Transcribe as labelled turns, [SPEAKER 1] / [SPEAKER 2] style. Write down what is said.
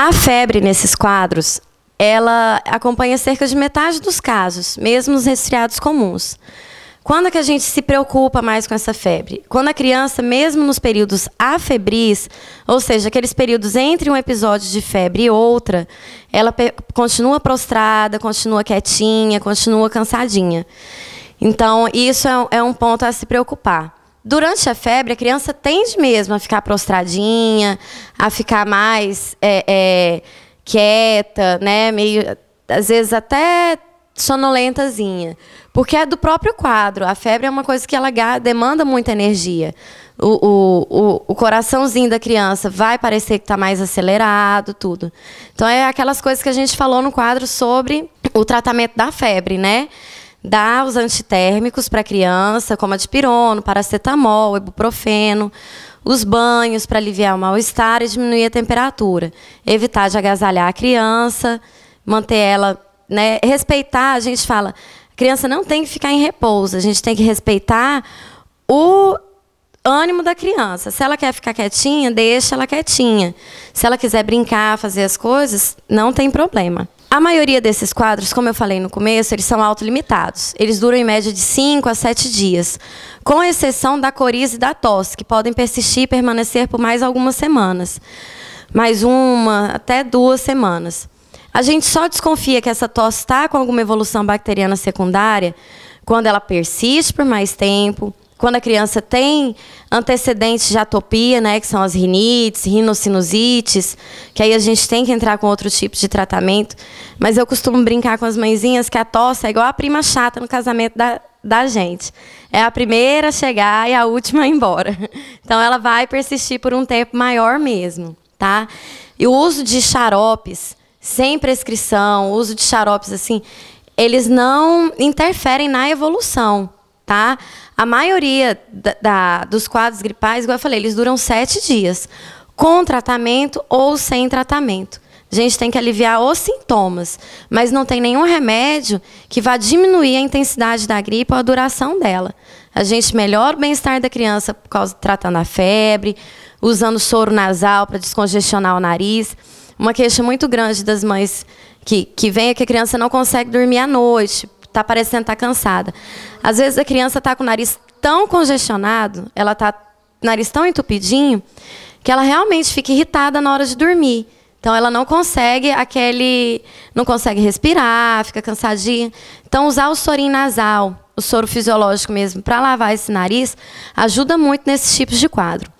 [SPEAKER 1] A febre nesses quadros, ela acompanha cerca de metade dos casos, mesmo nos resfriados comuns. Quando é que a gente se preocupa mais com essa febre? Quando a criança, mesmo nos períodos afebris, ou seja, aqueles períodos entre um episódio de febre e outra, ela continua prostrada, continua quietinha, continua cansadinha. Então, isso é, é um ponto a se preocupar. Durante a febre, a criança tende mesmo a ficar prostradinha, a ficar mais é, é, quieta, né? Meio, às vezes até sonolentazinha. Porque é do próprio quadro. A febre é uma coisa que ela demanda muita energia. O, o, o, o coraçãozinho da criança vai parecer que está mais acelerado, tudo. Então, é aquelas coisas que a gente falou no quadro sobre o tratamento da febre, né? dá os antitérmicos para a criança, como a paracetamol, ibuprofeno, os banhos para aliviar o mal-estar e diminuir a temperatura, evitar de agasalhar a criança, manter ela, né, respeitar, a gente fala, a criança não tem que ficar em repouso, a gente tem que respeitar o ânimo da criança. Se ela quer ficar quietinha, deixa ela quietinha. Se ela quiser brincar, fazer as coisas, não tem problema. A maioria desses quadros, como eu falei no começo, eles são autolimitados. Eles duram em média de 5 a 7 dias, com exceção da coriza e da tosse, que podem persistir e permanecer por mais algumas semanas. Mais uma até duas semanas. A gente só desconfia que essa tosse está com alguma evolução bacteriana secundária quando ela persiste por mais tempo, quando a criança tem antecedentes de atopia, né, que são as rinites, rinocinusites, que aí a gente tem que entrar com outro tipo de tratamento. Mas eu costumo brincar com as mãezinhas que a tosse é igual a prima chata no casamento da, da gente. É a primeira a chegar e a última a ir embora. Então ela vai persistir por um tempo maior mesmo, tá? E o uso de xaropes sem prescrição, o uso de xaropes assim, eles não interferem na evolução tá? A maioria da, da, dos quadros gripais, igual eu falei, eles duram sete dias, com tratamento ou sem tratamento. A gente tem que aliviar os sintomas, mas não tem nenhum remédio que vá diminuir a intensidade da gripe ou a duração dela. A gente melhora o bem-estar da criança por causa tratando a febre, usando soro nasal para descongestionar o nariz. Uma queixa muito grande das mães que, que vem é que a criança não consegue dormir à noite tá parecendo estar tá cansada. Às vezes a criança está com o nariz tão congestionado, ela está nariz tão entupidinho, que ela realmente fica irritada na hora de dormir. Então ela não consegue aquele, não consegue respirar, fica cansadinha. Então usar o sorinho nasal, o soro fisiológico mesmo, para lavar esse nariz, ajuda muito nesses tipos de quadro.